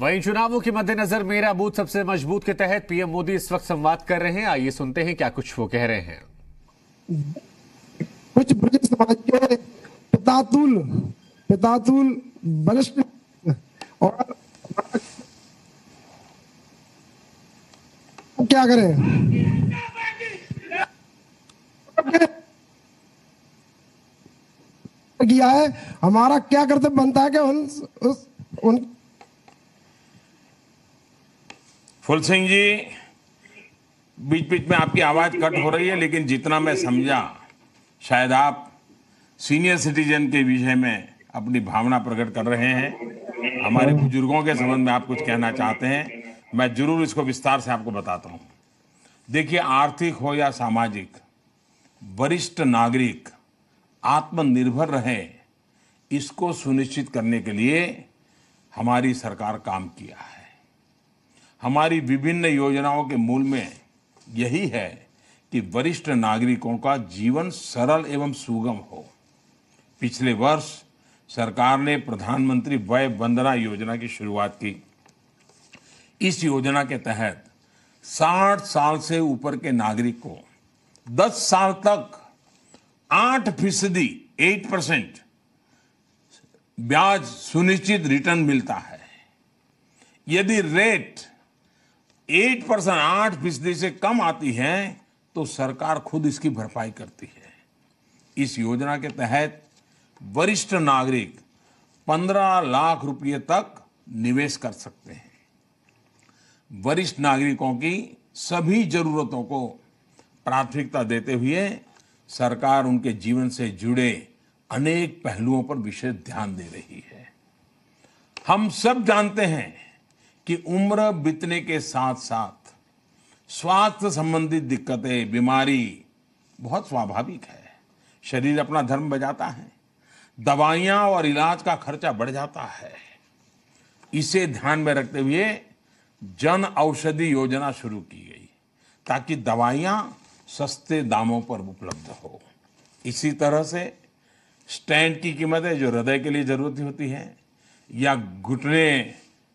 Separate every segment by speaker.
Speaker 1: वहीं चुनावों के मद्देनजर मेरा बूथ सबसे मजबूत के तहत पीएम मोदी इस वक्त संवाद कर रहे हैं आइए सुनते हैं क्या कुछ वो कह रहे हैं कुछ ब्रिटिश समाज के पितातुल पितातुल बलिष्ठ और क्या करें किया है हमारा क्या कर्तव्य बनता है कि उन उस उन
Speaker 2: फुल सिंह जी बीच बीच में आपकी आवाज कट हो रही है लेकिन जितना मैं समझा शायद आप सीनियर सिटीजन के विषय में अपनी भावना प्रकट कर रहे
Speaker 1: हैं हमारे
Speaker 2: बुजुर्गों के संबंध में आप कुछ कहना चाहते हैं मैं जरूर इसको विस्तार से आपको बताता हूँ देखिए आर्थिक हो या सामाजिक वरिष्ठ नागरिक आत्मनिर्भर रहे इसको सुनिश्चित करने के लिए हमारी सरकार काम किया है हमारी विभिन्न योजनाओं के मूल में यही है कि वरिष्ठ नागरिकों का जीवन सरल एवं सुगम हो पिछले वर्ष सरकार ने प्रधानमंत्री वय वंदना योजना की शुरुआत की इस योजना के तहत 60 साल से ऊपर के नागरिक को 10 साल तक 8 फीसदी एट परसेंट ब्याज सुनिश्चित रिटर्न मिलता है यदि रेट एट परसेंट आठ फीसदी से कम आती है तो सरकार खुद इसकी भरपाई करती है इस योजना के तहत वरिष्ठ नागरिक पंद्रह लाख रुपये तक निवेश कर सकते हैं वरिष्ठ नागरिकों की सभी जरूरतों को प्राथमिकता देते हुए सरकार उनके जीवन से जुड़े अनेक पहलुओं पर विशेष ध्यान दे रही है हम सब जानते हैं कि उम्र बीतने के साथ साथ स्वास्थ्य संबंधी दिक्कतें बीमारी बहुत स्वाभाविक है शरीर अपना धर्म बजाता है दवाइयां और इलाज का खर्चा बढ़ जाता है इसे ध्यान में रखते हुए जन औषधि योजना शुरू की गई ताकि दवाइयां सस्ते दामों पर उपलब्ध हो इसी तरह से स्टैंड की कीमतें जो हृदय के लिए ज़रूरत होती है या घुटने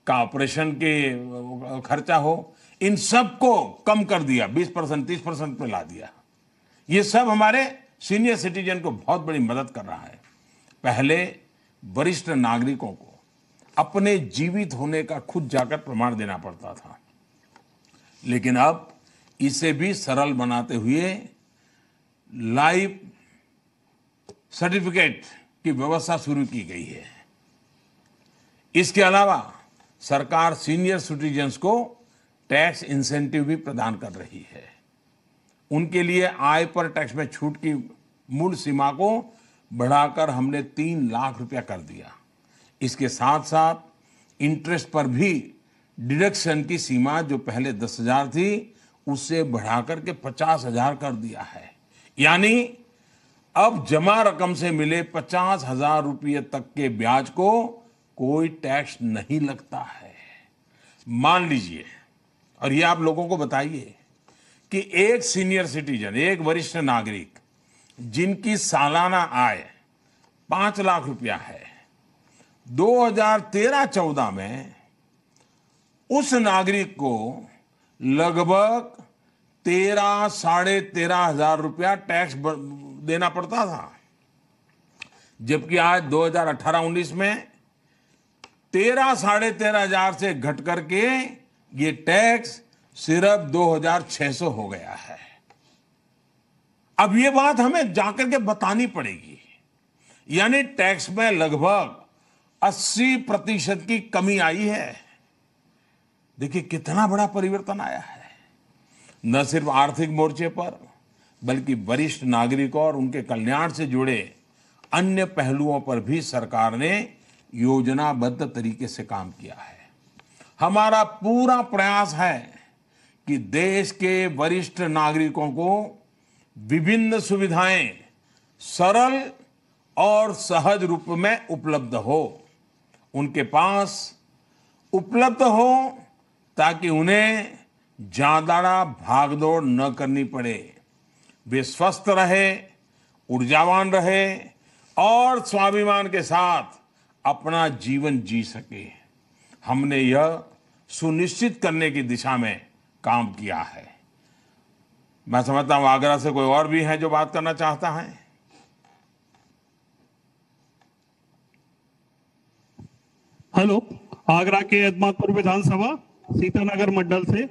Speaker 2: का ऑपरेशन के खर्चा हो इन सब को कम कर दिया 20 परसेंट तीस परसेंट पे ला दिया ये सब हमारे सीनियर सिटीजन को बहुत बड़ी मदद कर रहा है पहले वरिष्ठ नागरिकों को अपने जीवित होने का खुद जाकर प्रमाण देना पड़ता था लेकिन अब इसे भी सरल बनाते हुए लाइफ सर्टिफिकेट की व्यवस्था शुरू की गई है इसके अलावा सरकार सीनियर सिटीजन्स को टैक्स इंसेंटिव भी प्रदान कर रही है उनके लिए आय पर टैक्स में छूट की मूल सीमा को बढ़ाकर हमने तीन लाख रुपया कर दिया इसके साथ साथ इंटरेस्ट पर भी डिडक्शन की सीमा जो पहले दस हजार थी उससे बढ़ाकर के पचास हजार कर दिया है यानी अब जमा रकम से मिले पचास हजार रुपये तक के ब्याज को कोई टैक्स नहीं लगता है मान लीजिए और ये आप लोगों को बताइए कि एक सीनियर सिटीजन एक वरिष्ठ नागरिक जिनकी सालाना आय पांच लाख रुपया है 2013-14 में उस नागरिक को लगभग तेरह साढ़े तेरह हजार रुपया टैक्स देना पड़ता था जबकि आज 2018-19 में तेरह साढ़े तेरह हजार से घट करके ये टैक्स सिर्फ दो हजार छह सौ हो गया है अब ये बात हमें जाकर के बतानी पड़ेगी यानी टैक्स में लगभग 80 प्रतिशत की कमी आई है देखिए कितना बड़ा परिवर्तन आया है न सिर्फ आर्थिक मोर्चे पर बल्कि वरिष्ठ नागरिकों और उनके कल्याण से जुड़े अन्य पहलुओं पर भी सरकार ने योजनाबद्ध तरीके से काम किया है हमारा पूरा प्रयास है कि देश के वरिष्ठ नागरिकों को विभिन्न सुविधाएं सरल और सहज रूप में उपलब्ध हो उनके पास उपलब्ध हो ताकि उन्हें ज़्यादा भागदौड़ न करनी पड़े वे स्वस्थ रहे ऊर्जावान रहे और स्वाभिमान के साथ अपना जीवन जी सके हमने यह सुनिश्चित करने की दिशा में काम किया है मैं समझता हूं आगरा से कोई और भी है जो बात करना चाहता है हेलो आगरा के अदमातपुर विधानसभा सीतानगर मंडल से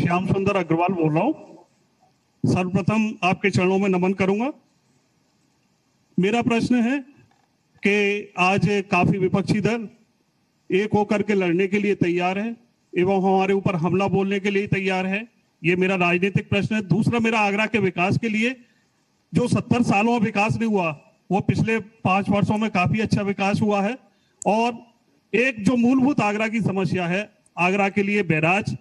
Speaker 2: श्याम सुंदर अग्रवाल बोल रहा हूं सर्वप्रथम आपके चरणों में नमन करूंगा मेरा प्रश्न है कि आज काफी विपक्षी दल एक होकर के लड़ने के लिए तैयार है एवं हमारे ऊपर हमला बोलने के लिए तैयार है ये मेरा राजनीतिक प्रश्न है दूसरा मेरा आगरा के विकास के लिए जो सत्तर सालों में विकास नहीं हुआ वो पिछले पांच वर्षों में काफी अच्छा विकास हुआ है और एक जो मूलभूत आगरा की समस्या है आगरा के लिए बैराज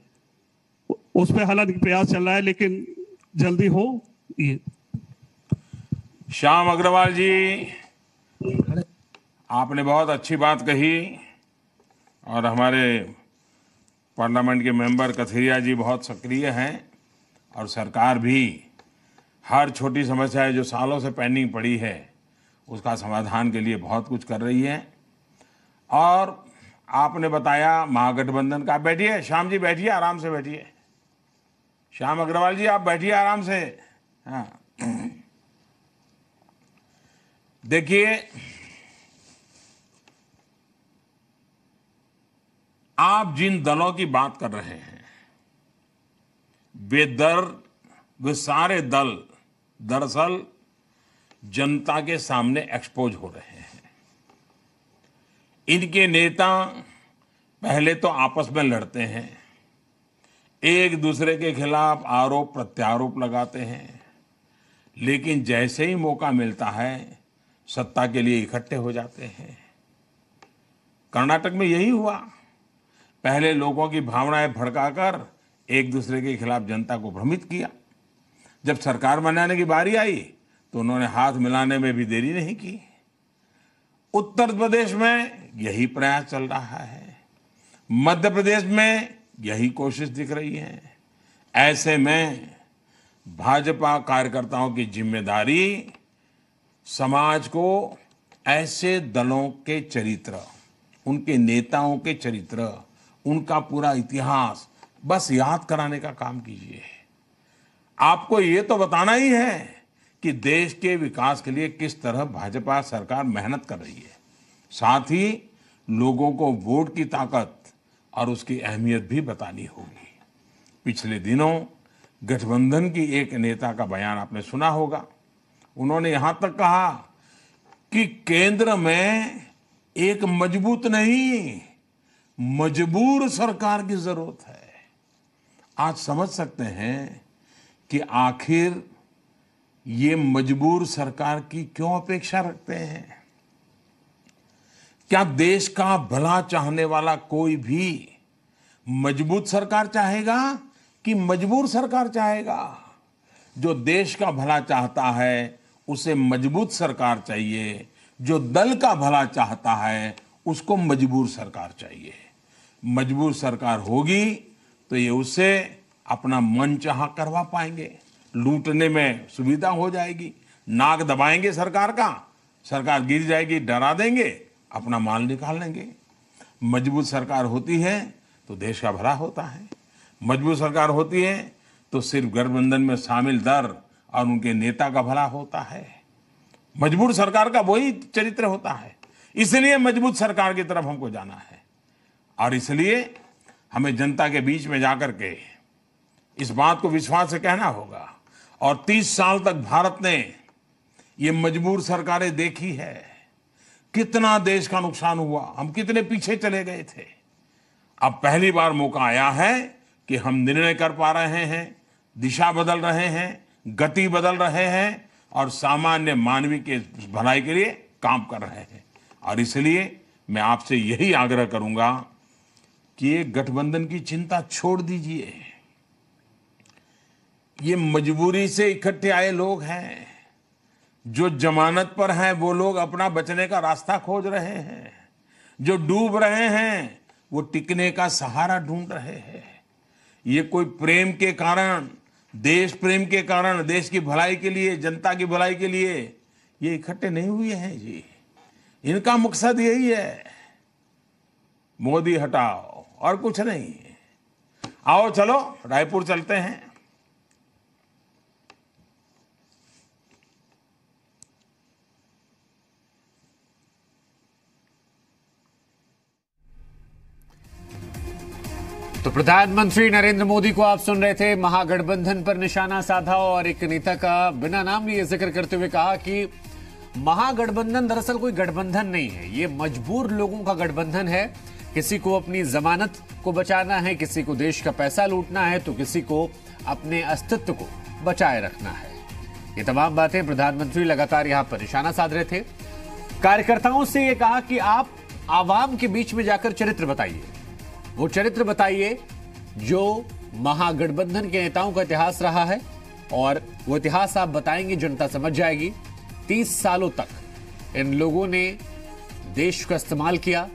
Speaker 2: उस पर हालांकि प्रयास चल रहा है लेकिन जल्दी हो ये श्याम अग्रवाल जी आपने बहुत अच्छी बात कही और हमारे पार्लियामेंट के मेंबर कथिरिया जी बहुत सक्रिय हैं और सरकार भी हर छोटी समस्या जो सालों से पेंडिंग पड़ी है उसका समाधान के लिए बहुत कुछ कर रही है और आपने बताया महागठबंधन का बैठिए श्याम जी बैठिए आराम से बैठिए श्याम अग्रवाल जी आप बैठिए आराम से हाँ देखिए आप जिन दलों की बात कर रहे हैं वे दर वे सारे दल दरअसल जनता के सामने एक्सपोज हो रहे हैं इनके नेता पहले तो आपस में लड़ते हैं एक दूसरे के खिलाफ आरोप प्रत्यारोप लगाते हैं लेकिन जैसे ही मौका मिलता है सत्ता के लिए इकट्ठे हो जाते हैं कर्नाटक में यही हुआ पहले लोगों की भावनाएं भड़काकर एक दूसरे के खिलाफ जनता को भ्रमित किया जब सरकार बनाने की बारी आई तो उन्होंने हाथ मिलाने में भी देरी नहीं की उत्तर प्रदेश में यही प्रयास चल रहा है मध्य प्रदेश में यही कोशिश दिख रही है ऐसे में भाजपा कार्यकर्ताओं की जिम्मेदारी समाज को ऐसे दलों के चरित्र उनके नेताओं के चरित्र उनका पूरा इतिहास बस याद कराने का काम कीजिए आपको ये तो बताना ही है कि देश के विकास के लिए किस तरह भाजपा सरकार मेहनत कर रही है साथ ही लोगों को वोट की ताकत और उसकी अहमियत भी बतानी होगी पिछले दिनों गठबंधन की एक नेता का बयान आपने सुना होगा उन्होंने यहां तक कहा कि केंद्र में एक मजबूत नहीं मजबूर सरकार की जरूरत है आज समझ सकते हैं कि आखिर ये मजबूर सरकार की क्यों अपेक्षा रखते हैं क्या देश का भला चाहने वाला कोई भी मजबूत सरकार चाहेगा कि मजबूर सरकार चाहेगा जो देश का भला चाहता है उसे मजबूत सरकार चाहिए जो दल का भला चाहता है उसको मजबूर सरकार चाहिए मजबूर सरकार होगी तो ये उससे अपना मन चाह करवा पाएंगे लूटने में सुविधा हो जाएगी नाक दबाएंगे सरकार का सरकार गिर जाएगी डरा देंगे अपना माल निकाल लेंगे मजबूत सरकार होती है तो देश का भला होता है मजबूत सरकार होती है तो सिर्फ गठबंधन में शामिल दर और उनके नेता का भला होता है मजबूर सरकार का वही चरित्र होता है इसलिए मजबूत सरकार की तरफ हमको जाना है और इसलिए हमें जनता के बीच में जाकर के इस बात को विश्वास से कहना होगा और 30 साल तक भारत ने ये मजबूर सरकारें देखी है कितना देश का नुकसान हुआ हम कितने पीछे चले गए थे अब पहली बार मौका आया है कि हम निर्णय कर पा रहे हैं दिशा बदल रहे हैं गति बदल रहे हैं और सामान्य मानवीय के भलाई के लिए काम कर रहे हैं और इसलिए मैं आपसे यही आग्रह करूंगा कि ये गठबंधन की चिंता छोड़ दीजिए ये मजबूरी से इकट्ठे आए लोग हैं जो जमानत पर हैं वो लोग अपना बचने का रास्ता खोज रहे हैं जो डूब रहे हैं वो टिकने का सहारा ढूंढ रहे हैं ये कोई प्रेम के कारण देश प्रेम के कारण देश की भलाई के लिए जनता की भलाई के लिए ये इकट्ठे नहीं हुए हैं जी इनका मकसद यही है मोदी हटाओ और कुछ नहीं आओ चलो रायपुर चलते हैं
Speaker 1: तो प्रधानमंत्री नरेंद्र मोदी को आप सुन रहे थे महागठबंधन पर निशाना साधा और एक नेता का बिना नाम लिए जिक्र करते हुए कहा कि महागठबंधन दरअसल कोई गठबंधन नहीं है ये मजबूर लोगों का गठबंधन है किसी को अपनी जमानत को बचाना है किसी को देश का पैसा लूटना है तो किसी को अपने अस्तित्व को बचाए रखना है ये तमाम बातें प्रधानमंत्री लगातार यहां पर निशाना साध रहे थे कार्यकर्ताओं से ये कहा कि आप आवाम के बीच में जाकर चरित्र बताइए वो चरित्र बताइए जो महागठबंधन के नेताओं का इतिहास रहा है और वो इतिहास आप बताएंगे जनता समझ जाएगी तीस सालों तक इन लोगों ने देश का इस्तेमाल किया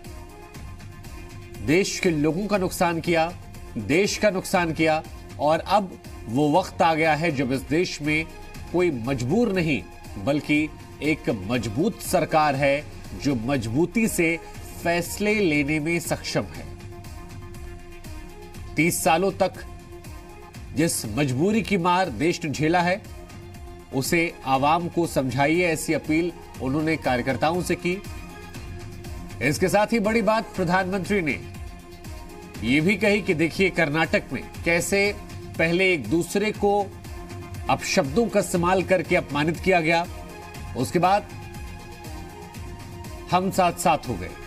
Speaker 1: देश के लोगों का नुकसान किया देश का नुकसान किया और अब वो वक्त आ गया है जब इस देश में कोई मजबूर नहीं बल्कि एक मजबूत सरकार है जो मजबूती से फैसले लेने में सक्षम है तीस सालों तक जिस मजबूरी की मार देश ने झेला है उसे आवाम को समझाइए ऐसी अपील उन्होंने कार्यकर्ताओं से की इसके साथ ही बड़ी बात प्रधानमंत्री ने यह भी कही कि देखिए कर्नाटक में कैसे पहले एक दूसरे को अपशब्दों का इस्तेमाल करके अपमानित किया गया उसके बाद हम साथ साथ हो गए